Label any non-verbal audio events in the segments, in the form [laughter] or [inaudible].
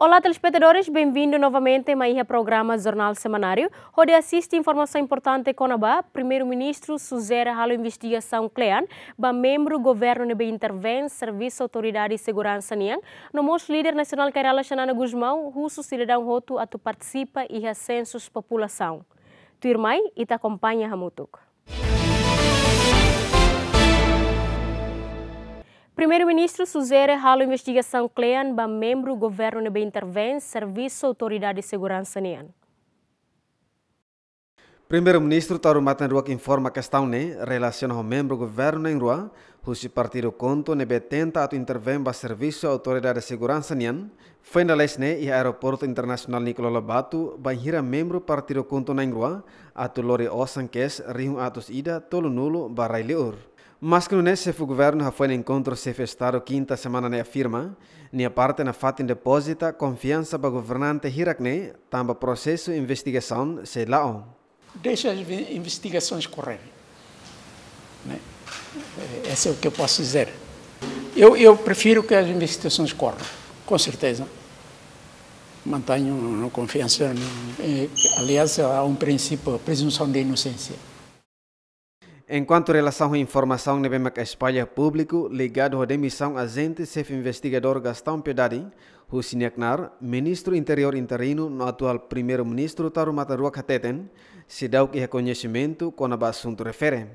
Olá, telespectadores, bem-vindo novamente a mais programa Jornal Semanário, onde assiste informação importante com a primeiro-ministro Suzera Halo Investigação Clean, ba membro do governo de intervém Serviço Autoridade e Segurança Nian, no moço líder nacional Kerala Xanana Guzmão, russo cidadão roto a tu participa e ascensos população. Tu irmã e te acompanha Hamutuk. Primeiro-ministro sugere halo investigação clean ba membro do governo be intervém serviço autoridade de segurança nian. Primeiro-ministro Tarumat Rua informa questão ne relaciona ao membro governo em Rua, cujo partido conto ne tenta ato intervém ba serviço autoridade de segurança nian, foi na les e aeroporto internacional Nicolau Lobato ba hira membro partido conto na Rua, ato lori osan kes riun atos ida tolo nulo ba raileur. Mas que é se o governo foi no encontro se festado quinta semana na né, firma, nem a parte na fato deposita confiança para governante Hirakne, também processo de investigação se lá Deixa as investigações correrem. Né? É, esse é o que eu posso dizer. Eu, eu prefiro que as investigações corram, com certeza. Mantenho confiança. Eh, aliás, há um princípio, presunção de inocência. Enquanto relação à informação na BMAC espalha é público, ligado à demissão agente chefe investigador Gastão Pedari, Husineknar, ministro interior interino no atual primeiro-ministro Tarumata Ruakateten, se dá o reconhecimento quando o assunto refere.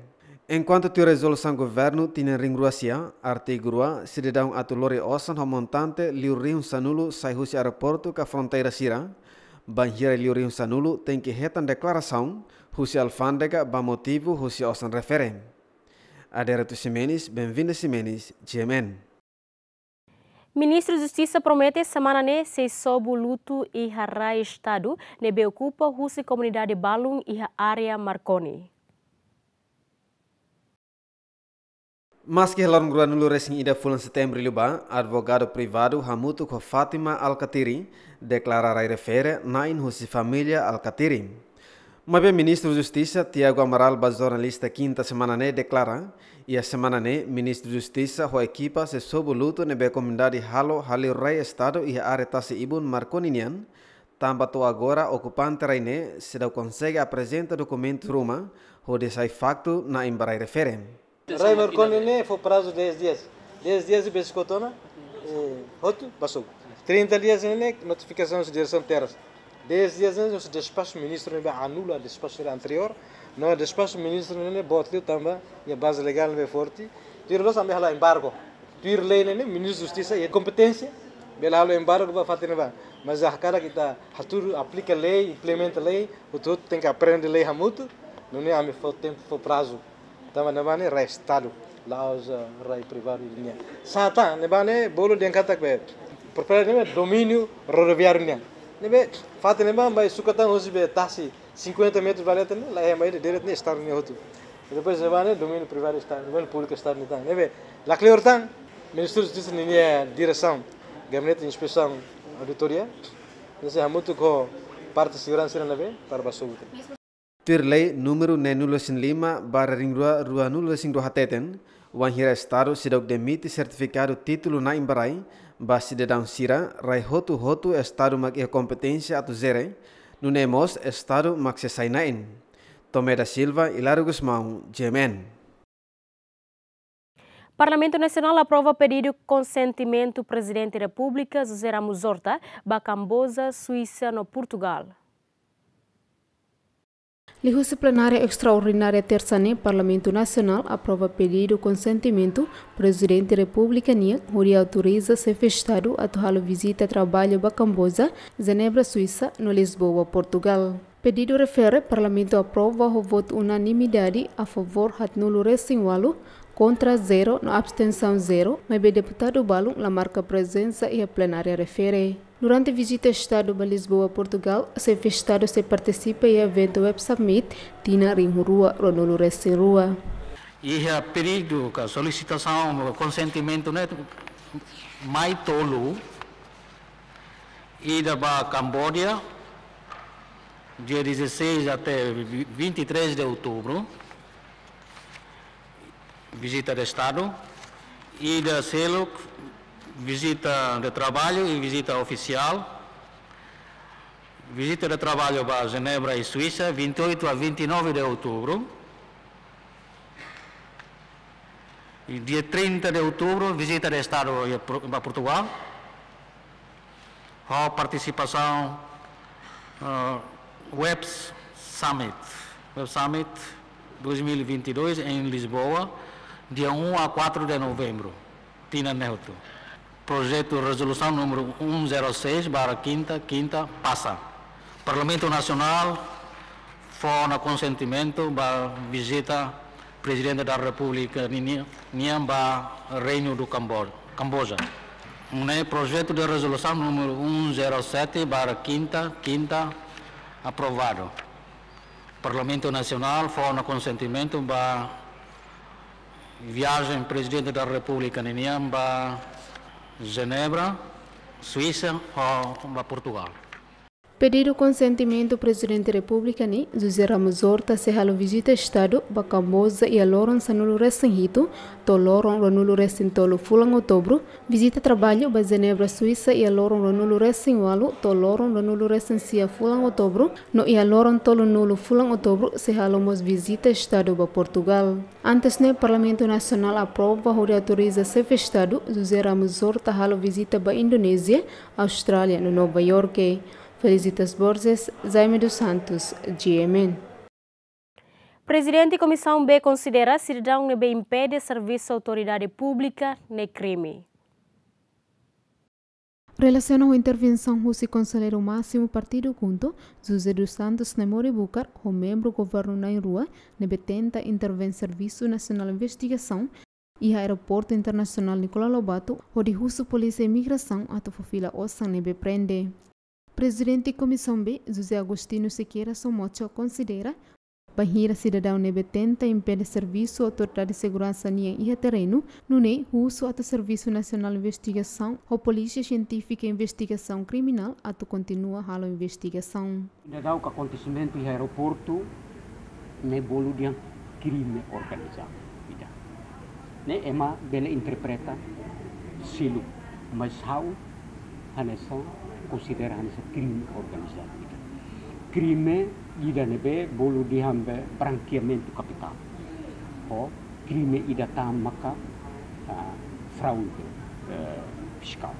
Enquanto a resolução governo tinha ringruacia, artigo 2, se dá um atulore osan o montante liurium sanulo sai aeroporto com a fronteira sira, banheira liurium sanulo tem que retan declaração, Husi alfandega ba motivu husi osan referen. Adere tu semenis, benvinda semenis, GMN. Ministro Justiça promete semana ne se sobu o luto e hará estado ne beocupa husi comunidade Balung e area Marconi. Maski halon gruan granulu resing ida fulan setembro e luba, advogado privado Hamutu com Fátima deklara declarará refere nain husi familia Alkatiri. Mas bem, ministro da Justiça, Tiago Amaral, base jornalista quinta semana né, declara e a semana né, ministro da Justiça, a equipa se sob o luto na comunidade Halo, Halo Rei Estado e a área Tassi Ibun Marconinian, tambato agora ocupante Rainé, se não consegue apresentar documento Roma, o sai facto na embarai referem. Rei Marconinian foi prazo 10 dias. 10 dias de pescotona, 8, passou. 30 dias, né, notificação de direção de terras. Desde as vezes o despacho ministro anula o despacho anterior, não o despacho ministro não é bote também, e a base legal não é forte. Tira nós também lá embargo. Tira lei não é ministro da justiça e competência, bela halo embargo para fazer não Mas a cara que está, hatur aplica a lei, implementa a lei, o todo tem que aprender a lei muito, não é a foi tempo, foi prazo. Também não é restado lá os rei privado e linha. Sata, não é bolo de encanta que é. domínio rodoviário não nebe fata neba bai sukatan hosi be tasi 50 metri vale tan la e mai de deret ne star ne hotu După se vane domeniul privat está domeniul public está ne tan nebe la cleor tan ministros disse ne ne direção gabinete de inspeção auditoria nesse hamutu ko parte segurança nebe para basogut Tirlei número 905 barra ringrua rua 905 hateten, wang hira estado sidok demiti certificatul titlul na imbarai, basidedang sira rai hotu hotu estado mak ia atu zere nunemos estado mak sesainain da Silva Parlamento Nacional aprova pedido de consentimento do Presidente da República, José Ramos Horta, Bacambosa, Suíça, no Portugal. Lihusi plenária extraordinária terça-feira, Parlamento Nacional aprova pedido consentimento. Presidente da República Nia, Rui autoriza chefe Estado a torrá visita trabalho a Camboja, Genebra, Suíça, no Lisboa, Portugal. Pedido refere Parlamento aprova o voto unanimidade a favor de nulo recingualo, contra zero, na abstenção zero, mas deputado Balum, la marca presença e a plenária refere. Durante a visita ao Estado de Lisboa, Portugal, o seu Estado se participa em evento Web Summit Tina Rinrua, Ronolo Rua. E é a pedido, a solicitação, o consentimento, né? Mais tolo, ida para Camboja, dia 16 até 23 de outubro, visita de Estado, ida Seluk, visita de trabalho e visita oficial. Visita de trabalho para Genebra e Suíça, 28 a 29 de outubro. E dia 30 de outubro, visita de Estado para Portugal. A participação uh, Web Summit, Web Summit 2022 em Lisboa, dia 1 a 4 de novembro. Tina Neutro projeto de resolução número 106, barra quinta, quinta, passa. Parlamento Nacional, fona consentimento, barra visita Presidente da República, Niam, barra Reino do Camboja. Né, projeto de resolução número 107, barra quinta, quinta, aprovado. Parlamento Nacional, fona consentimento, barra viagem Presidente da República, Niam, barra Genebra, Suíça ou Portugal. Pedir o consentimento do Presidente da República né, José Ramos Horta se halo visita Estado Bacambosa e aloron sanulo resenhito, toloron ronulo resintolo fulan outubro, visita trabalho Bazenebra Genebra Suíça e aloron ronulo resinwalo, toloron ronulo resencia fulan outubro, no e aloron tolo nulo fulan outubro se halomos visita Estado ba Portugal. Antes ne né, Parlamento Nacional aprova o autoriza se Estado José Ramos Horta halo visita ba Indonésia, Austrália no Nova York. Felicitas Borges, Jaime dos Santos, GMN. Presidente Comissão B considera cidadão B impede serviço à autoridade pública ne crime. Relacionou a intervenção russa conselheiro máximo partido junto, José dos Santos Nemori Bucar, o membro do governo na rua, nebe tenta intervir Serviço Nacional de Investigação e Aeroporto Internacional Nicolau Lobato, onde russo polícia e imigração ato fila ossa nebe prende. Presidente Comissão B, José Agostinho Sequeira Somocho, considera Bahira cidadão nebe tenta impede serviço autoridade de segurança nia e terreno, nune uso ato Serviço Nacional de Investigação ou Polícia Científica Investigação Criminal ato continua halo investigação. Cidadão o acontecimento em aeroporto ne né, bolo de crime organizado. Né, é uma bela interpreta silo, mas how hanesan considerando crime organizado. Crime ida nebe de hambe, branqueamento capital. O crime ida tamaka uh, fraude uh, fiscal.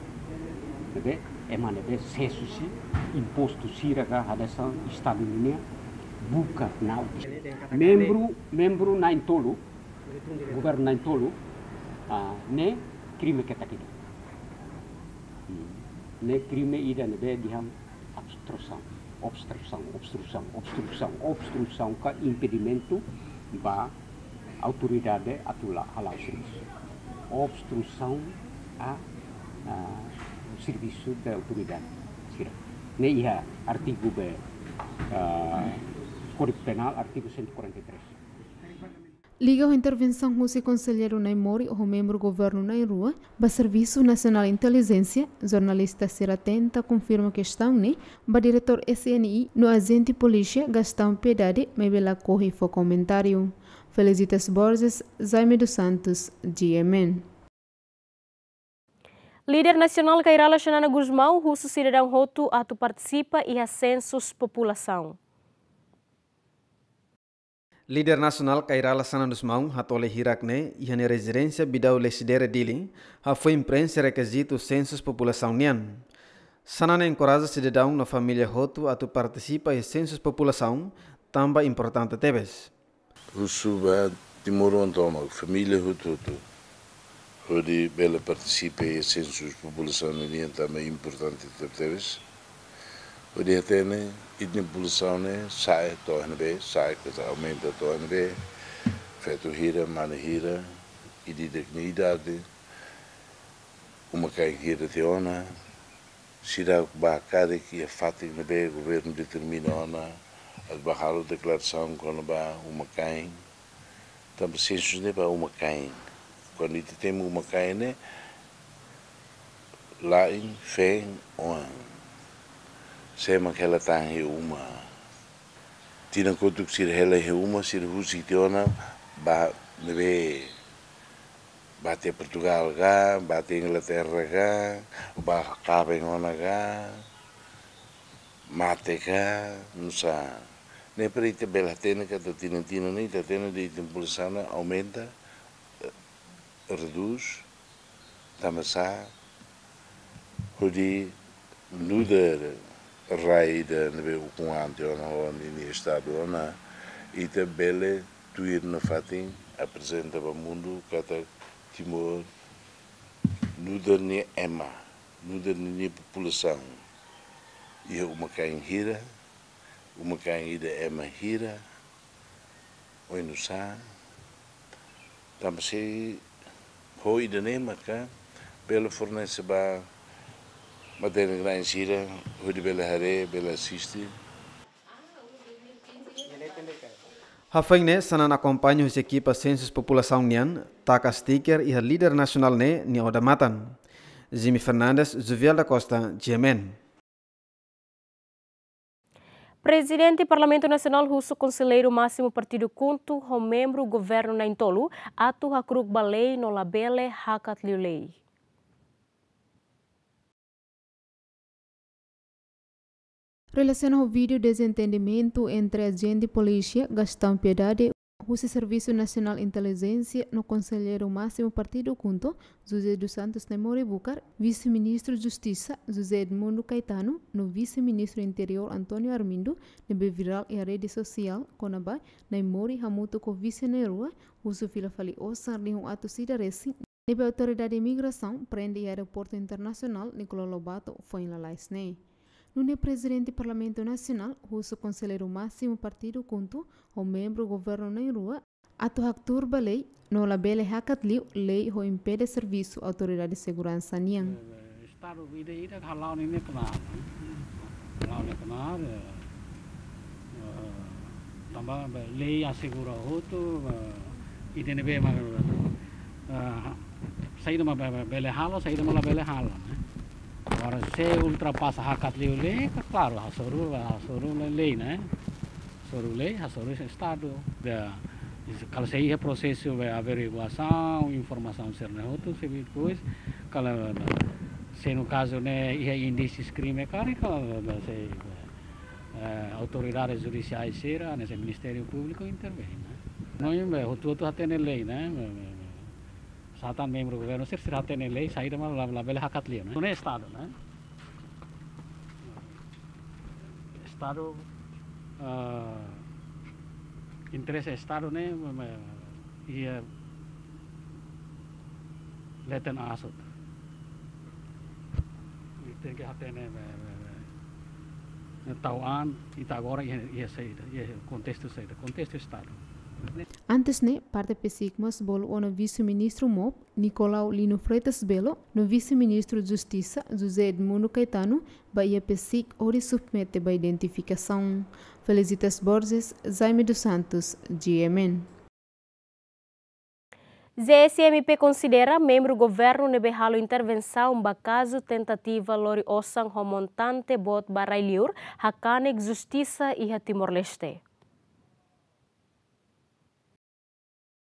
Nebe emanebe sesusi imposto siraga hadasan estado linha buca nau. Membro membro na intolo governo na intolo uh, ne crime tá aqui né, primeira né, digamos, obstrução, obstrução, obstrução, obstrução, obstrução, que impedimento ba a autoridade atula ao serviço. Obstrução a, a serviço da autoridade. iha artigo B, uh, ah, Código Penal, artigo 143. Liga a intervenção com o conselheiro Naimori, o membro do governo Nairua, para Serviço Nacional de Inteligência, jornalista ser atenta, confirma que estão, né? Para diretor SNI, no agente polícia, Gastão Piedade, me bela corre foi comentário. Felicitas Borges, Jaime dos Santos, GMN. Líder nacional Cairala Xanana Guzmão, russo cidadão roto, ato participa e ascensos população. Líder nacional Kairala Lassana dos Mão, atole Hirakne, e a residência bidau lesidere dili, a foi imprensa requisito census população nian. Sanana encoraja cidadão na família Roto a tu participa em census população, tamba importante tebes. Rusuba Timorão Toma, família Roto, onde bela participa em census população nian, também importante tebes o dia Og dette idni bulusavne sai tohne be, sai kasa aumenta tohne be, fetu hira, mana hira, idi dekni idade, uma caem hira te ona, sira bakare que que é fatig o governo determina ona, as barralo declaração quando ba uma caem, então se de ba uma caem, quando tem uma caem, lá em fé, onde. Semak hela tang he uma. Tina kotuk sir hela he uma sir husi teona ba nebe bate Portugal ga, bate Inglaterra ga, ba kapengona ga, mate ga, nusa. Ne per ite bela tena ka tina tina ni ta tena de impulsana aumenta, reduz, tamasa, hudi, nudere. raida nebe ukuanti na oni ni estado e ita bele tuir na fatin apresenta para o mundo kata timor nuda ni ema nuda ni população e é uma caem hira uma caem ida ema hira oi no sa tamse hoi de nema ka pelo fornece ba Madeira Granjira, Rui de Bela Haré, Bela Siste. Hafeng ne sanan acompanha os equipas censos população nian, taca sticker e líder nacional ne né, ni né odamatan. Jimmy Fernandes, Juvial da Costa, Jemen. Presidente do Parlamento Nacional Russo, conselheiro máximo partido conto o membro governo na Intolu, atu hakruk balei no labele hakat liulei. Relaciona o vídeo desentendimento entre agente polícia, Gastão Piedade, o Serviço Nacional de Inteligência, no Conselheiro Máximo Partido Junto, José dos Santos Nemore Bucar, Vice-Ministro de Justiça, José Edmundo Caetano, no Vice-Ministro Interior Antônio Armindo, no Beviral e a Rede Social, Conabá, Nemore Hamuto com Vice-Nerua, Uso Fila Fali Ossar no ato ato cidarecim, Nebe Autoridade de Imigração prende aeroporto internacional Nicolau Lobato foi em Lalaisnei. Nune presidente do Parlamento Nacional, o conselheiro máximo partido junto ao membro do governo na rua, ato turba lei, no labele hakat liu, lei ho impede serviço autoridade de segurança nian. Estado videi da halau ni nekna. Halau nekna. Eh, eh, Tamba eh, lei assegura outro, idene be magura. Saída uma bele hala, saída uma bele hala, né? Agora, se ultrapassa a Hakatliule, claro, a Soru, a Soru lei, né? Soru é lei, a Soru é estado. Kalau se é processo de averiguação, informação ser outro, se vir se no caso né, ia de crime, é claro, kalau se autoridades judiciais será, né, Ministério Público intervém, né? Não, o tudo até na lei, né? Satan membro governo se sir sir hatten ele saída mal la bela hakat lio né? estado, né? Estado uh, interesse estado né ia leten asut. Tem que hatten né tauan itagora ia ia saída, ia contexto saída, contexto estado. Antesne, parte pesigmas bolo no vice-ministro MOP, Nicolau Lino Freitas Belo, no vice-ministro de Justiça, José Edmundo Caetano, a pesig ori submete ba identificação. Felicitas Borges, Jaime dos Santos, GMN. ZSMP considera membro governo nebehalo intervenção ba caso tentativa lori osang homontante bot barrailiur, hakanek justiça e Timor-Leste.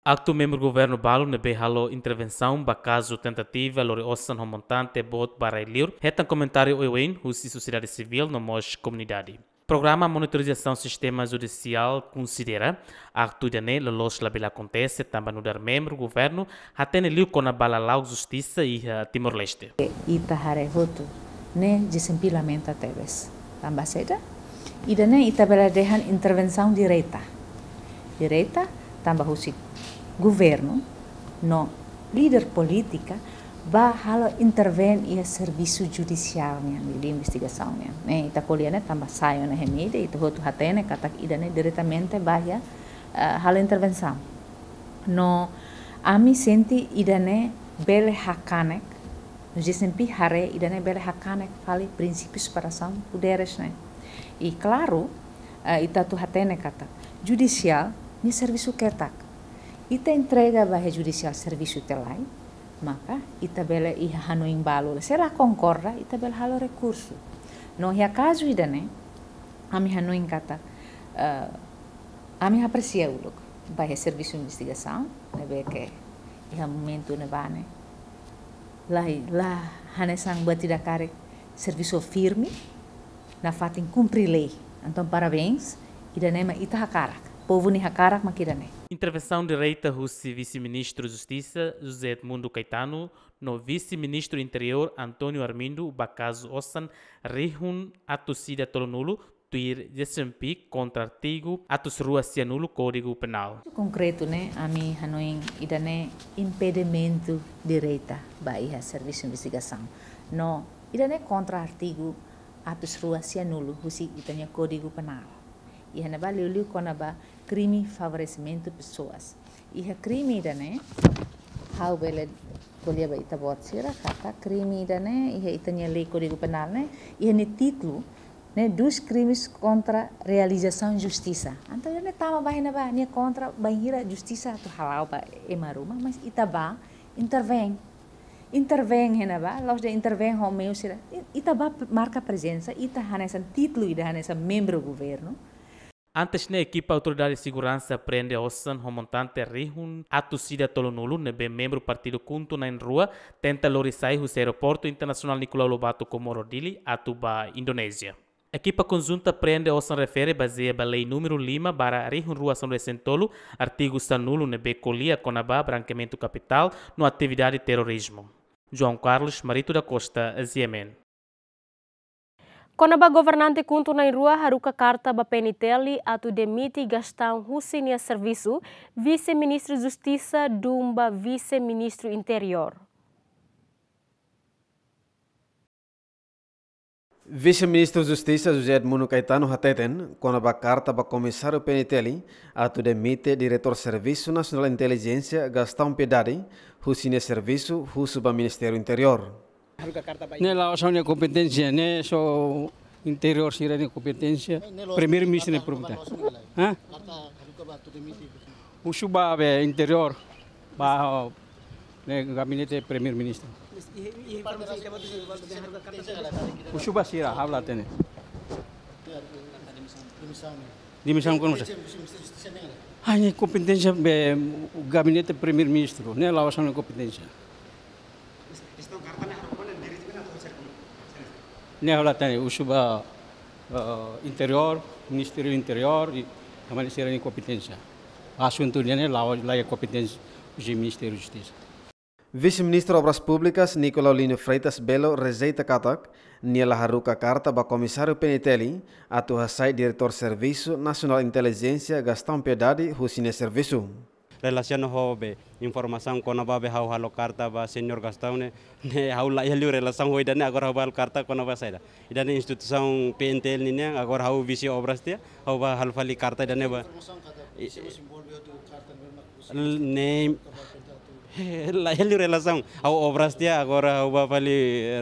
Acto membro governo balo nebe halo intervenção ba caso tentativa lori osan homontante bot para ilir. Retan comentário ewen husi sociedade civil no mos comunidade. Programa Monitorização Sistema Judicial considera acto de anel los labela acontece também no dar membro governo até neliu com a balalau justiça e eh, Timor-Leste. Ita é voto ne né? desempilamento teves. Tambah seda. Ida ne ita bela dehan intervenção direta. Direta tamba husik governo, no líder política, halo intervém e servisu judicial né, de investigação né. ita tá colhendo também saio na remida e todo até né kata ida né diretamente bahia halo eh, intervenção. No ami senti ida né bele hakanek No dizem hare ida né bele hakanek fali princípios para são poderes né. E claro, ita tu hatene kata judicial ni servisu ketak Ita entrega Barra Judicial Serviço Telai, maka ita itabela ihano imbalo será concorra itabela halo recurso no hia é caso ida né ami hano ingata uh, ah, ami aprecia ulok vai serviço de investigação né be que nebane, é momento ne né? bane né? lá lá hanesang é batida care serviço firme na fatin cumprir lei então parabéns ida né ma ita tá hakarak povuni hakarak makirane. Intervenção direita Reita Russi, vice-ministro de Justiça, José Edmundo Caetano, no vice-ministro Interior, Antônio Armindo Bacaso Ossan, Rihun Atucida Tolonulo, tuir desempi contra artigo atus rua cianulo Código Penal. Concreto, né, a mim, hanoin, idane né, impedimento direita baia serviço de investigação. No, idane né, contra artigo atus rua cianulo, husi idane né, Código Penal e ఈయన బా లివ్లి కొనబా క్రిమి favorecimento pessoas ఇహ క్రిమి ఇదనే హౌ బెల colher ba ita buat sira kata krimi dane ihe itanya lei código penal né ihe ne título né dos crimes contra realização justiça então eu ne tama ba hina ba ne contra ba hira justiça tu halau ba emaruma mas ita ba intervém intervém hena ba los de intervém ho meu sira ita ba marca presença ita hanesa título ida hanesa membro governo Antes na né, equipa, a autoridade de segurança prende Ossan Romontante Rihun, Atusida Tolonulu, bem membro partido Kuntu na rua, tenta lorisai o aeroporto internacional Nicolau Lobato Comorodili, Atuba, Indonésia. Equipa conjunta prende ou se refere baseia na lei número 5 para Rihun rua São Recentolo, artigo sanulo nebe colia conabá branqueamento capital no atividade terrorismo. João Carlos Marito da Costa, Ziemen. Quando o governante kuntu na rua haruka carta ba a tu demite Gastão Husinia Serviço, vice-ministro Justiça dumba vice-ministro Interior. Vice-ministro Justiça José Edmundo Caetano Hateten, quando a carta para comissário Penitelli, tu demite diretor Serviço Nacional de Inteligência Gastão Pedari, Husinia Serviço, Russo para Ministério Interior. Nella competencia, no ne so interior sira ne competencia Premier ministro ne promuta. Usuba interior bajo ne gabinete primer ministro. Usuba sira habla tene. Dimisión con usted. Ay, competencia, gabinete primer ministro, no la competencia. Não, neolatane, usuba uh, interior, Ministério do Interior e a Ministério da Incompetência. Assunto né, lá, lá é competência do Ministério da Justiça. Vice-ministro de Obras Públicas Nicolau Lino Freitas Belo rejeita Katak, Niela Haruka carta para o comissário Penitelli, a atuação diretor Serviço Nacional de Inteligência Gastão Piedade, Rusine Serviço. relacion hobe informação kono babe hau halo karta ba senior gastau eh, ne ne ya hau la yaliu relação hoi dane agora hau karta kono ba saida idane instituição PNTL ni ne agora hau ya visi obras dia hau ba hal fali karta dane ba ya ne [laughs] la yaliu relação hau obras dia agora hau ba fali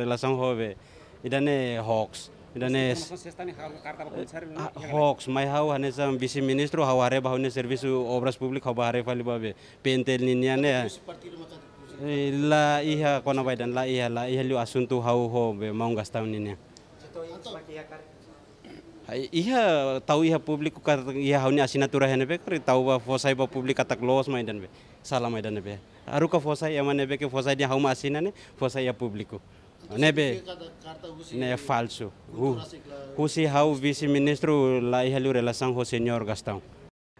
relação hobe idane hoax danes ah, hoax mai hau hane sam bisi ministro hau hare bahu servisu obras publik hau bahare fali babe pentel ninian ya. ne eh, la iha kona bai dan la iha la iha liu asun tu hau ho be maung gas tau ninian Iha tau iha publik kuka iha hau ni asina tura tau ba fosai ba publik katak loos mai dan be salam mai dan be aruka fosai yaman ne be ke fosai dia hau ma asina ne fosai iha ya publik não né, é falso. O, o how vice-ministro lá e relação com o senhor Gastão.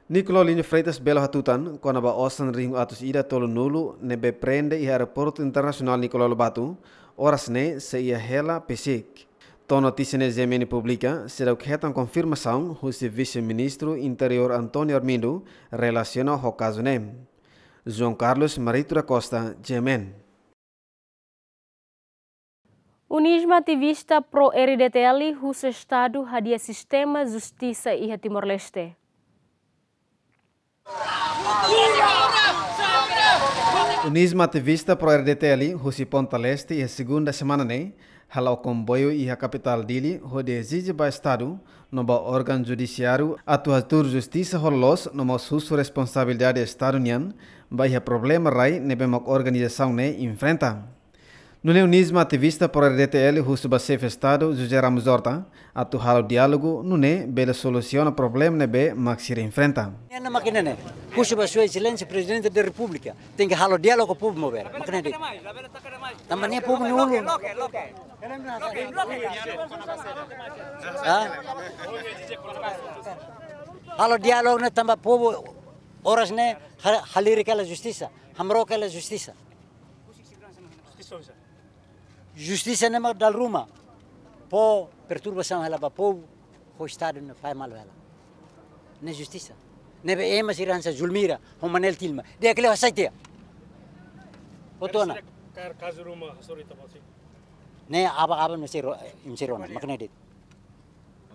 Nicolau Linho Freitas Belo Hatutan, quando o Osan Ringo Atos Ida Tolo Nulo, nebe prende e aeroporto internacional Nicolau Lobato, horas ne se ia hela pesic. Então, notícia na Zemene Pública será o que reta confirmação do vice-ministro interior Antônio Armindo relaciona o caso NEM. João Carlos Marito da Costa, Gemen. Unisma ativista pro-RDTL russa Estado radia sistema justiça e Timor-Leste. Unisma ativista pro-RDTL russa Ponta-Leste e segunda semana nem né? o comboio e a capital dele rode exigiba Estado no órgão judiciário atuador justiça no noma susu responsabilidade Estado nian a problema rai nebemok organização ne né, enfrenta. No leonismo ativista por RDTL, Russo Basef Estado, José Ramos Horta, atu o diálogo, não é, bela soluciona problema É maxir enfrenta. Nena makinene, Russo sua Excelência, Presidente da República, tem que o diálogo povo é Makinene. Também nem povo não. o diálogo, né, também povo, horas, né, halirikala justiça, hamrokala justiça justiça justicia nima dalruma po perturbação hela ba povo ho estado ne fai mal hela ne justiça ne é ema siransa julmira ho manel tilma de aquele ho saitia potona kar kazuruma é tapasi ne aba não ne não im sero na makne dit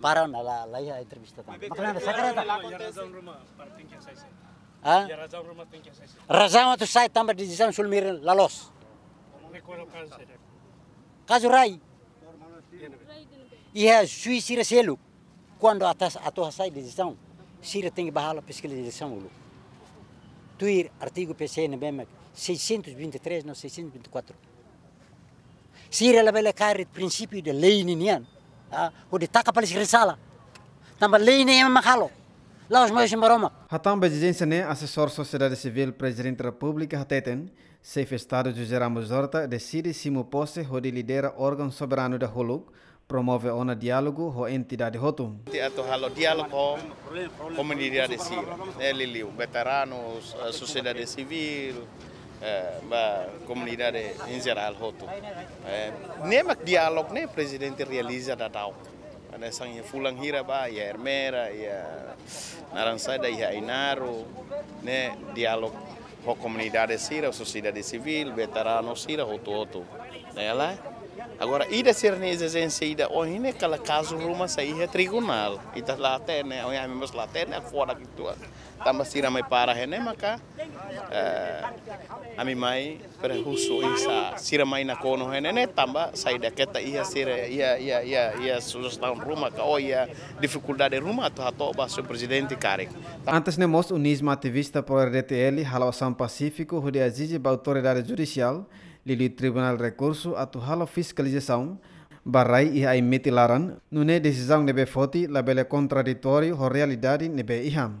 para na la la ya entrevista tam makne na sakarata Ah? Razão tu sai também de dizão sulmir lalos. Não é qual é o caso, caso rai e é juiz sira selo quando a a tua de decisão sira tem que a pesquisa decisão lu tu ir artigo PCNBM 623 não 624 sira a bela carre princípio de lei ninian ah o de taca para sala tamba lei nem é mahalo lá os meus maroma Hatam Bezidência ne assessor Sociedade Civil Presidente da República Hateten, chefe Estado José Ramos Horta, decide se Mopose, onde lidera órgão soberano da Holuk, promove ona diálogo ho entidade hotum. Ato halo diálogo ho comunidade civil, né, liliu, veteranos, sociedade civil, eh, ba comunidade em geral hotum. Né? Nem diálogo, nem presidente realiza da tau. Ada sang ia fulang hira ba, ia Hermera, ia Narançada, ia inaro, né? Diálogo com a comunidade Cira, a sociedade civil, veteranos Cira, outro outro. Ela Agora, ida Cernezes em saída, onde é aquela caso ruma sair é tribunal. E tá lá até, né? Onde é mesmo lá até, né? Fora que tu. Tamba sira me para, é, né? Maca. Eh, a minha mãe, para russo, isa. Sira mais na cono, é, né, né? Tamba saída que tá ia sira, ia, ia, ia, ia sugestão ruma, ou oh, ia dificuldade ruma, tu hatoba, seu presidente Karek. Antes, nem mostro o Nismo ativista por RDTL, Ralação Pacífico, Rudy Aziz, para autoridade judicial. lili Tribunal Recurso atu halo fiscalização barai iha ai laran nune decisão nebe foti labele contraditório ho realidade nebe iham.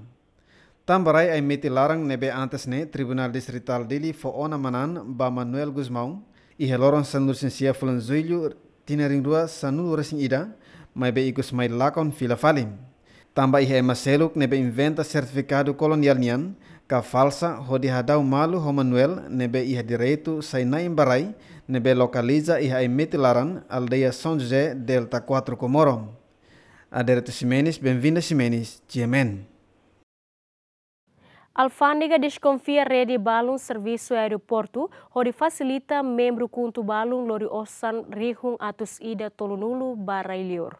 Tam barai ai laran nebe antes ne Tribunal Distrital dili fo ona manan ba Manuel Guzmão iha loron sandur sinsia fulanzuilho tinering rua sanur resing ida mai be ikus mai lakon fila falim. Tamba iha emaseluk nebe inventa certificado colonial ka falsa hodi hadau malu ho Manuel nebe iha direitu saina imbarai nebe lokaliza iha emite laran aldeia São José Delta 4 Comoro. Aderto Simenis, bem-vinda Simenes, Tiemen. Alfândega desconfia rede Balung serviço aeroporto, onde facilita membro kuntu Balung lori osan rihung atus ida tolunulu Lior.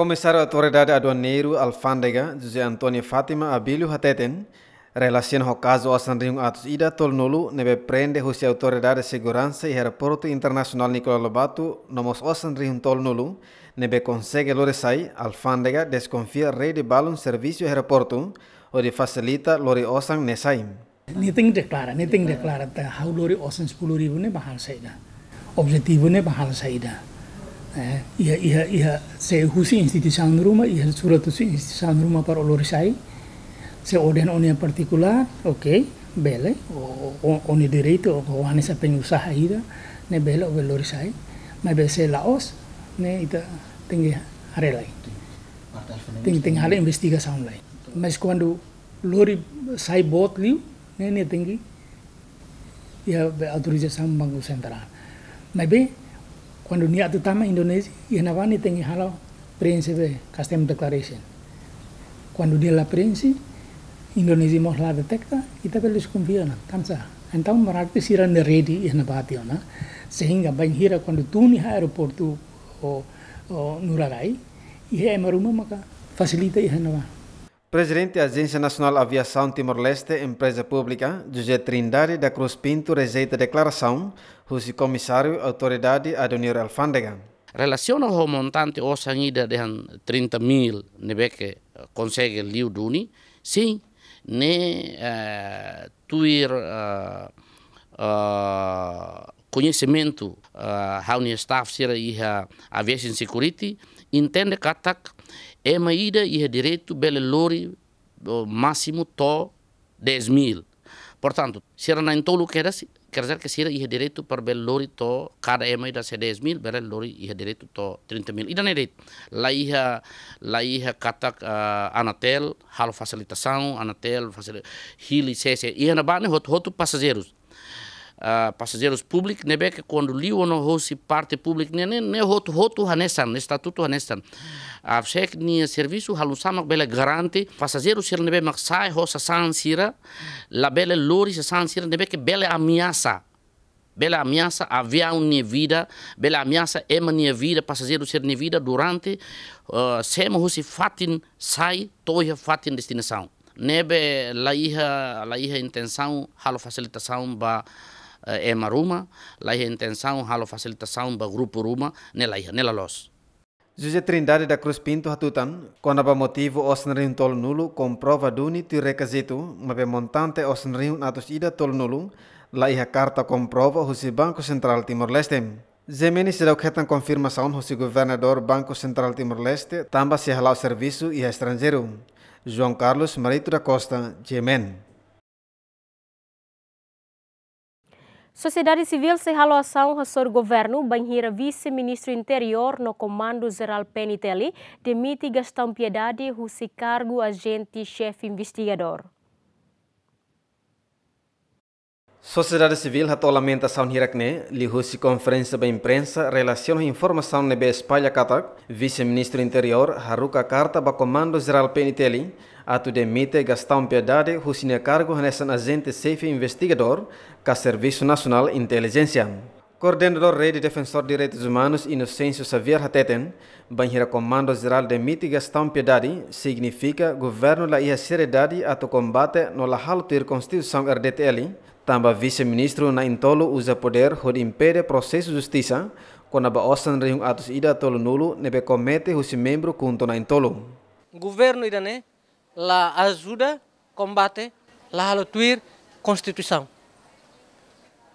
Comissário Autoridade Aduaneiro Alfândega, José Antônio Fátima Abílio Hateten, relaciona o caso Assanrinho Atos Ida Tolnulu, nebe prende Rússia Autoridade de Segurança e Aeroporto Internacional Nicolau Lobato, nomos Assanrinho Tolnulu, nebe consegue loresai, Alfândega desconfia rede balon serviço e aeroporto, ori facilita lori osan nesai. Niting declara, niting declara, hau lori osan 10 ribu ne bahal saida, objetivo ne bahal saida. Eh, iha iha iha se husi institusi sang rumah iha surat husi institusi sang rumah para olor sai se oni onia partikular oke bele oni direito o hane sa usaha ida ne bele o olor sai ma be se laos ne ita tinggi lain tinggi ting ting hare investigação lai mas quando lori sai bot liu ne ne tinggi iha autorização banco central ma be quando Kepulauan Dunia terutama Indonesia inawana tengi halau prinsip custom declaration. Quando dia la prensi, Indonesia mo la detecta, kita pelis kumpiona, tansa. Então marakte siran de ready ihna pationa, sehingga bang hira quando tu ni ha aeroporto o, o nurarai, ihe maruma maka facilita ihna wa. Presidente da Agência Nacional de Aviação Timor-Leste, empresa pública, José Trindade da Cruz Pinto, rejeita a declaração husi komisario autoridade Adonir Alfandegan. Relaciona o montante ou sanida de 30 mil que consegue liu duni, sim, ne uh, tuir uh, uh, conhecimento uh, hauni staff sira iha aviation security entende é ema ida iha direito bele lori máximo to 10 mil. Portanto, sira na entolo queda kerja ke sira iha deretu par bel lori to kada emai da sedes mil berel lori iha deretu to trinta mil idan edit la iha katak uh, anatel hal fasilitação anatel fasilitas hili sese iha na hot hotu pasajerus passageiros públicos, que quando li ou não hoje parte pública, nem nem roto roto hanestan, estatuto hanestan. A que nem serviço halusamak bela garante, passageiros ser nebe mak sai hosa sansira, la bela lori se sansira que bela ameaça. Bela ameaça avião minha vida, bela ameaça ema minha vida, passageiro ser minha vida durante uh, sema hoje fatin sai toia fatin destinação. Nebe la iha la iha intenção halo facilitação ba ema eh, ruma laiha intenção halo facilitação ba grupo ruma nela iha nela los José Trindade da Cruz Pinto hatutan konaba motivo osnrin tol nulu comprova duni ti requisito be montante osnrin atus ida tol nulu laiha carta comprova husi Banco Central Timor Leste Zemeni será ketan que tem confirmação do governador Banco Central Timor-Leste, tamba se halau serviço e estrangeiro. João Carlos Marito da Costa, Gemen. Sociedade Civil se relação ao governo banheira vice-ministro interior no comando geral peniteli demite Gastão piedade o cargo agente-chefe investigador. Sociedade Civil hatu a saun hirakne li husi conferência da imprensa relaciona informação nebe Espanha katak vice-ministro interior haruka carta ba comando geral peniteli Ato de Mite Gastão Piedade, Rusine Cargo, Nessan Agente Safe Investigador, Ca Serviço Nacional Inteligência. Coordenador Rede Defensor de Direitos Humanos Inocêncio Xavier Hateten, Banheira Comando Geral de Mite Gastão Piedade, significa Governo da Ia Seriedade ato combate no Lahaltir Constituição RDTL, Tamba vice-ministro na intolo usa poder hod impede processo justiça, quando a baosan riung atos ida tolo nulo nebe comete husi membro kunto na intolo. Governo ida né, la ajuda, combate, la a tuir Constituição.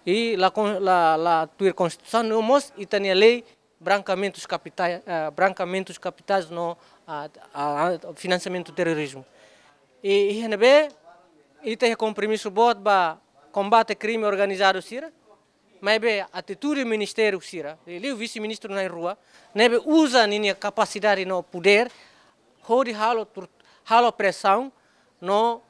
E la, la, la tuir Constituição não mos e tem a lei brancamentos capitais, uh, eh, brancamentos capitais no uh, uh, financiamento do terrorismo. E INB e tem compromisso bot para combate crime organizado Sira, mas é atitude do ministério Sira, ele o vice-ministro na rua, nebe usa a capacidade no poder, hodi halo halo pressão, no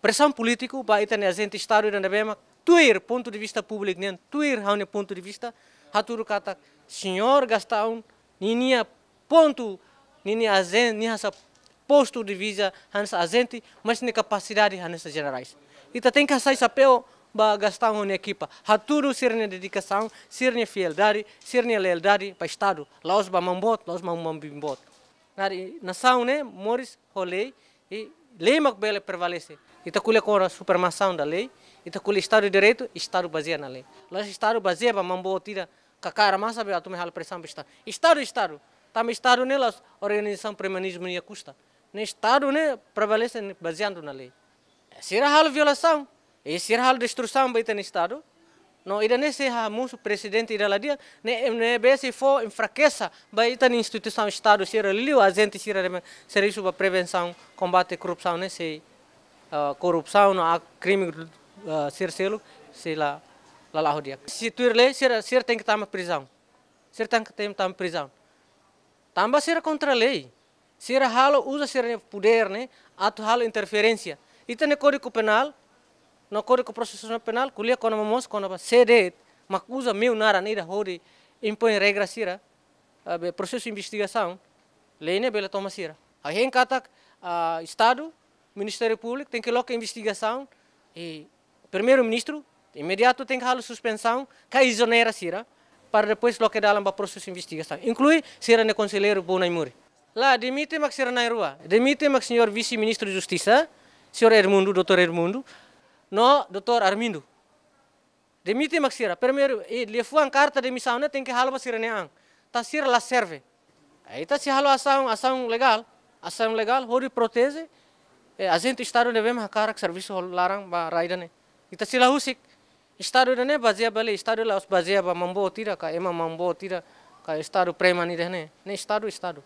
pressão político ba itane agente estado iranda bema tuir ponto de vista público nen né? tuir haune ponto de vista Há haturu kata tá. senhor gastaun ninia ponto ninia agente ninia sa posto de vista há hansa agente mas ne capacidade nessa generais ita tá, tem que sair sapeu ba gastar uma equipa. Haturu ser ne dedicação, ser ne fidelidade, ser ne lealdade para Estado. Laos ba mambot, laos ba mambimbot nari nação né moris rolei e lei macbela prevalece itakule com a supremação da lei itakule estado de direito estado baseado na lei lá estado baseado mambo tira kakara massa be atume hal pressão está estado estado tam estado nelas organização premanismo ia custa ne estado né prevalece baseando na lei será hal violação e será hal destruição baita no estado no, ida nem se hamus presidente ida lá dia, ne ne be se for em fraqueza, vai estar na instituição estado se agente a gente se serviço para prevenção, combate à corrupção, né se corrupção, no crime uh, ser selo, se lá lá lá dia. Se tu irle, se se tem que estar na prisão. Se tem que estar na prisão. Também se contra a lei. Se halo usa se poder, né, ato halo interferência. Então, no Código Penal, no Código Processual Penal, kulia kona mamos quando ba sedet, makusa meu nara da hora impõe regra, sira, abe processo de investigação, lene bela toma sira. Aí em cata, o Estado, Ministério Público tem que logo a investigação e primeiro-ministro imediato tem que dar suspensão, que isonera sira, para depois logo dar para processo de investigação. Inclui sira ne conselheiro Bonaimuri. Lá demite max sira na rua, demite max senhor vice-ministro de Justiça, senhor Edmundo, doutor Edmundo, no doutor Armindo. Demite maxira, primeiro, ele foi lefuan carta de missão, né, tem que halva sireneang. Tá sira la serve. Aí tá se halo ação, ação legal, ação legal, hori protese E a gente estado devem hakar serviço larang ba raidane. Ita sila husik. Estado dane bazia bale, estado la os bazia ba mambo tira ka ema mambo tira ka estado premani dane. Ne estado estado.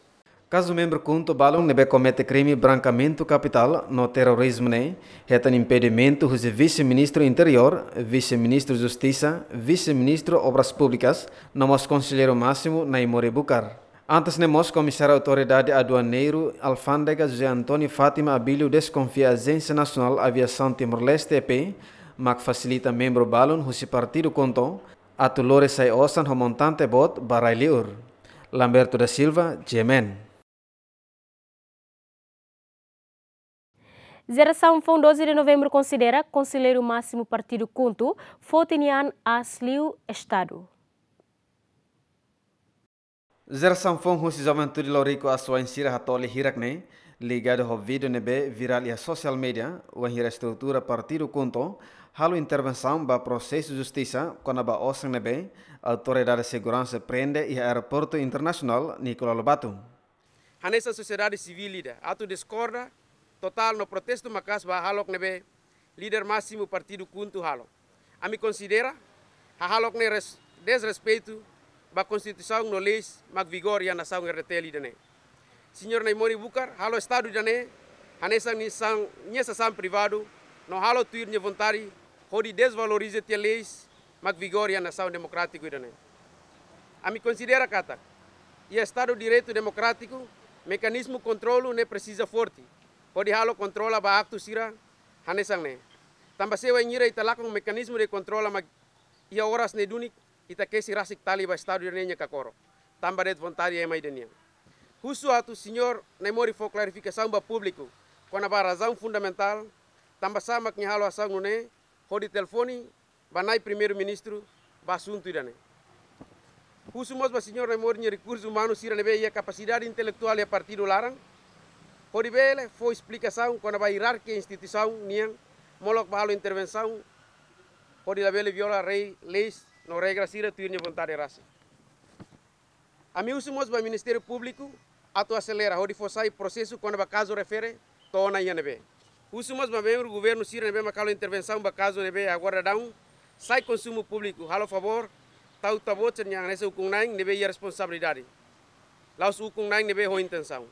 Caso membro conto balão nebe comete crime branqueamento capital no terrorismo ne, né? reta impedimento os vice-ministro interior, vice-ministro justiça, vice-ministro obras públicas, nomos conselheiro máximo na Imore Bucar. Antes nemos né, comissário autoridade aduaneiro Alfândega José Antônio Fátima Abílio desconfia a Agência Nacional Aviação Timor-Leste EP, mas facilita membro balão o partido a atulore sai osan montante é bot barailir. Lamberto da Silva, Gemen. Geração Fão 12 de novembro considera conselheiro máximo partido Kunto, Fotinian Asliu Estado. Geração Fão Husizaventu de Laurico sua Insira Hatoli Hirakne, ligado ao vídeo nebe viral e social media, o Anhira Estrutura Partido Kunto, halo intervenção para processo de justiça, quando a Osang nebe, Autoridade de Segurança prende e Aeroporto Internacional Nicolau Lobato. A sociedade civil, ato discorda, total no protesto makas ba halok nebe líder máximo partido kuntu halok. A mim considera a halok ne res, desrespeito ba constituição no leis mag vigor ya nação RT lidane. Senhor Neymori Bukar, halo estado dane, hanesa ni san nyesa san privado, no halo tuir ne vontari, hodi desvalorize te leis mag vigor ya nação democrático dane. A mim considera kata, e estado direito democrático, mecanismo controlo ne precisa forte. Odi halo controla ba acto sira hanesang ne. Tamba sewa ita italakong mekanisme de controla mag ia oras ne dunik ita kesi rasik tali ba stadio nenya kakoro. Tamba det vontade mai denia. Husu atu senhor nemori fo clarificação ba público. Kona ba razão fundamental tamba samak ni halo asang ne hodi telefone ba nai primeiro ministro ba assunto irane. Husu mos ba senhor nemori ni recursos humanos sira nebe ia capacidade intelectual e partido larang. Koribele foi explicação quando vai irar que instituição nian molok balo intervenção Koribele viola rei leis no regra sira tuirne vontade raça. A mim usamos para Ministério Público ato acelera hori forçai processo quando ba caso refere tona yanebe. Usamos para membro governo sira nebe makalo intervenção ba caso nebe agora dão sai consumo público halo favor tau tabot yang nesse ukungnang nebe responsabilidade. Laus ukungnang nebe ho intenção.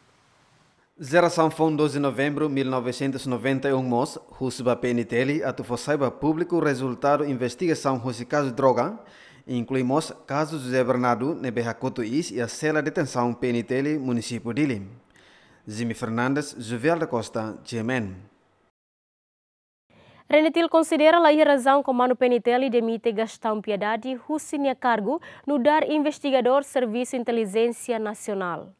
Geração foi 12 de novembro de 1991 Mos, Rusiba PNTL, a saiba Público, resultado investigação Rusi caso droga, incluímos caso José Bernardo, Neberracoto Is e a cela detenção PNTL, município de Lim. Zimi Fernandes, Juvel da Costa, GMN. Renetil considera a razão como o Mano demite Gastão Piedade, Rusinia Cargo, no dar investigador Serviço Inteligência Nacional.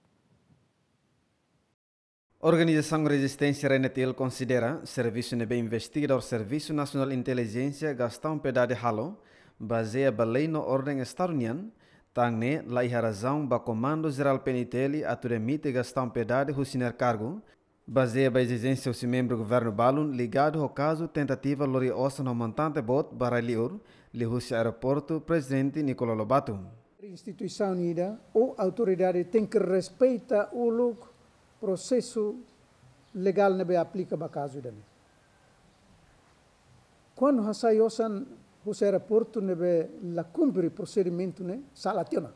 Organização Resistência Renatil considera Serviço NB Investigador Serviço Nacional Inteligência Gastão Pedade Halo, baseia lei no ordem estadunian, tangne la razão ba Comando Geral Peniteli aturemite Gastão Pedade Husiner Cargo, baseia a exigência se membro governo Balun ligado ao caso tentativa lori no montante bot para liur, li aeroporto presidente Nicolau Lobato. Instituição unida ou autoridade tem que respeitar o lucro processo legal na be aplica ba caso dani quando hasayosan hos aeroporto ne be la cumpre procedimento ne salationa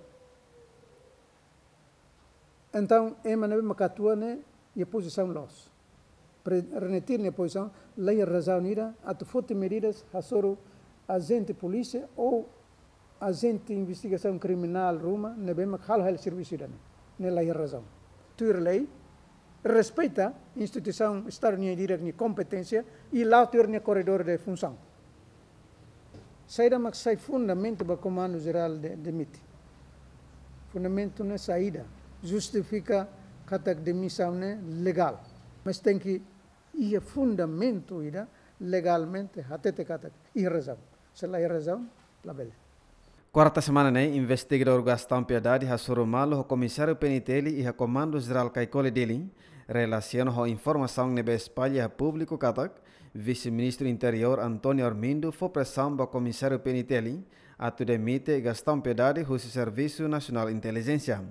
então ema ne be makatua ne ye posição los renetir ne posição lei a razão atu forte medidas hasoro agente polícia ou agente investigação criminal ruma ne be makhal hal serviço dani ne lei razão tuir lei respeita a instituição estadunidense de competência e lá ter o corredor de função. Saída, mas sai fundamento para o comando geral de, de MIT. Fundamento na é saída. Justifica que a demissão é né? legal. Mas tem que ir fundamento ida legalmente até ter catak. razão. Se lá é razão, lá bela. Quarta semana, né? Investigador Gastão Piedade Rassuru Malo, o comissário Penitelli e o comando geral Caicole Delim, relaciona a informação nebe espalha público Catac, vice-ministro interior Antônio Armindo, foi pressão para o comissário Penitelli a tu demite Gastão Piedade, o Serviço Nacional de Inteligência.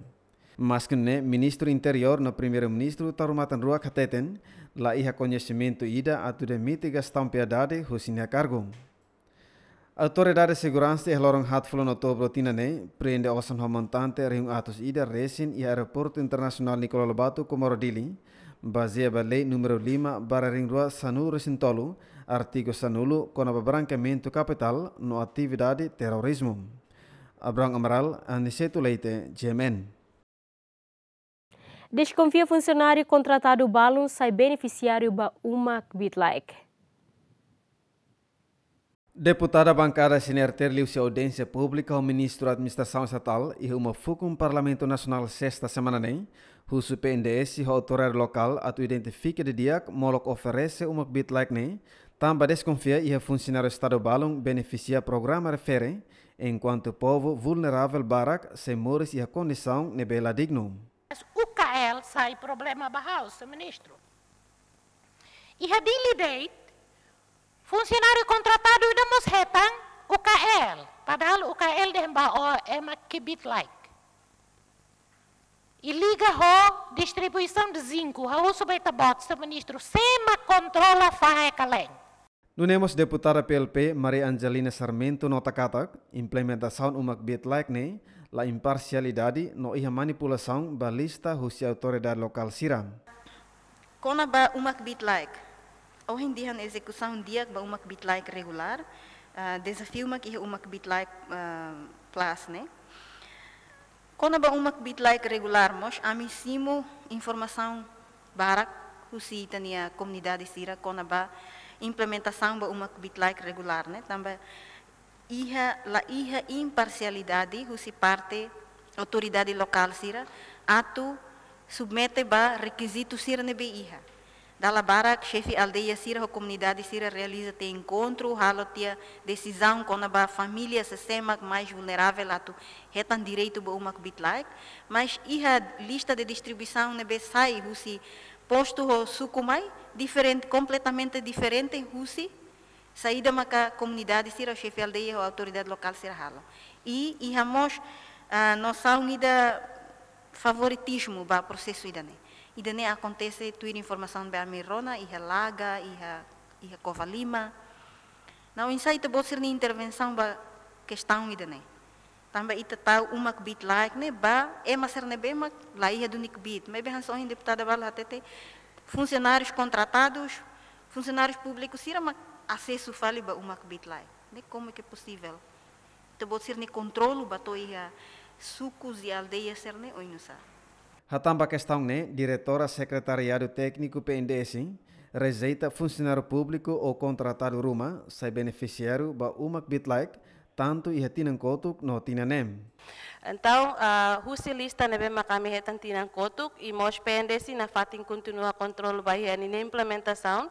Mas que né, ministro interior no primeiro-ministro Tarumatan Rua cateten lá ia conhecimento ida a tu demite Gastão Piedade, o cargo. Autoridade de Segurança erloram hatfulo no outubro tinane, prende osan homontante rihung atos ida resin e aeroporto internacional Nicolau Lobato Comorodili, baseia ba lei número 5 barra ring 2 sanu resin tolu, artigo sanulu kona babrancamento capital no atividade terrorismo. Abrang Amaral, Aniceto Leite, GMN. Desconfia funcionário contratado Balon sai beneficiário ba uma bitlike. Deputada bancária ter Terliu-se audiência pública ao ministro da Administração Estatal e uma no Parlamento Nacional sexta semana nem, o PNDS e a autoridade local atu identifique de dia molok oferece uma bit like nem, também desconfia e a funcionário Estado Balão beneficia programa referem enquanto o povo vulnerável barak sem mores e a condição nebela digno. O KL sai problema o ministro. E a é habilidade Funcionário contratado damos hetang UKL, padahal UKL deh mbak o emak eh, kibit like. E liga ho distribuição de zinco, ha uso beta bot, ministro, sema controla fahe kaleng. Nunemos deputada PLP Maria Angelina Sarmento nota katak, implementação umak bit like ne, la imparcialidade no iha manipulação balista husi autoridade local siram. Kona ba umak bit like, ou rendiam execução dia para uma like regular, uh, ah, desafio uma ah, que uma bit uh, plus, né? kona ba uma like regular mos, simo informação barak husita niya komunidade sira kona ba implementação ba uma like regular, né? tamba iha la iha imparcialidade husi parte otoridade lokal sira atu submete ba requisito sira ne be iha. Dalabara, chefe aldeia Cira, a comunidade Cira realiza te encontro, halotia decisão com a família sistema mais vulnerável a tu retan direito a uma like, mas a lista de distribuição nebe sai, Rússia, posto o sucumai, diferente, completamente diferente, husi saída maca comunidade Cira, chefe aldeia ou autoridade local Cira halo. E e a nossa unida favoritismo ba processo idane i dene acontece tuir informação ber mirrona i halaga i ha i ha kovalima na insight bo sir intervenção ba questão i também tamba ita tau uma bit like né ba é mas ser ne be mak lá ia do nik bit me be hanson deputada ba lá tete funcionários contratados funcionários públicos sira mak acesso fale ba uma bit like né como é que é possível te bo sir ne controlo ba to ia sucos e aldeias ser ne oinusa Hatamba questão né, diretora secretariado técnico PNDS, rejeita funcionário público ou contratado Ruma, sai beneficiário ba umak tanto e hatinan kotuk no tinanem. Então, uh, ah, Rússia lista nebe makami retan kotuk e mos pendesi na fatin continua vai bahiani nem implementação,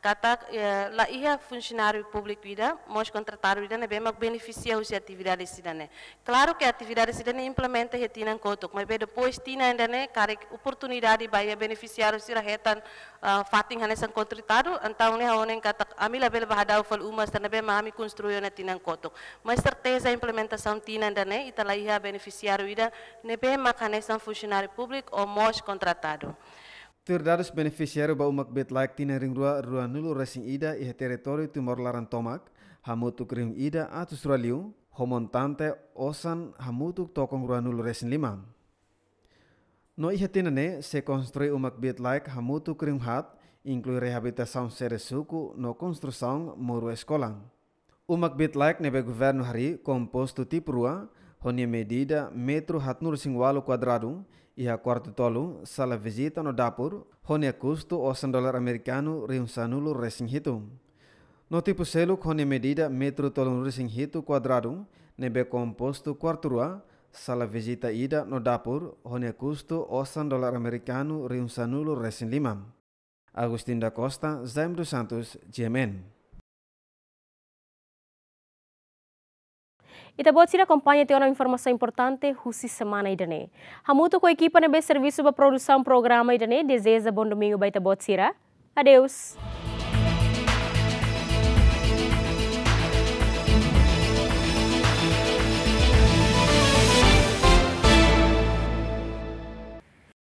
kata uh, la ia funcionário público ida, mos contratado ida nebe mak beneficia atividades atividade né. Claro que atividade implementa retinan kotuk, mas depois tina ainda né, cara oportunidade bahia beneficiar ira retan uh, ah, fatin hanesan contratado, então né honen kata amila bel bahadau fal umas nebe mami construiu na kotuk. Mas certeza implementação tina ainda né, ita salarial beneficiário ida nebe makanesa funcionario public o mos contratado. Tirdados beneficiario ba umak bet laik tina ringrua rua nulu resing ida ihe território Timor Laran Tomak, hamutuk ring ida atus raliu, homontante osan hamutuk tokong rua nulu resing lima. No iha tina ne se konstrui umak bet laik hamutuk ring hat, inklui rehabilitasaun sere suku no konstrusaun moru escola. Umak bit like nebe guvernu hari tu tipo rua, Onia e medida metro hatnur singwalu quadrado iha a quarto tolo sala visita no dapur honia osan dolar amerikanu riun sanulu resing resinghito. No tipu seluk honia e medida metro tolo resinghito quadrado nebe kompostu kuartu rua sala visita ida no dapur honia custo osan dolar amerikanu riun sanulu resing limam. Agustin da Costa, Zaim dos Santos, GMN. Ita buat sila kompanya uma informasi importante, Russi Semana Idane. Hamuto ko a equipe na B Serviço para programa Idane, deseja bon domingo para Itabotsi. Adeus!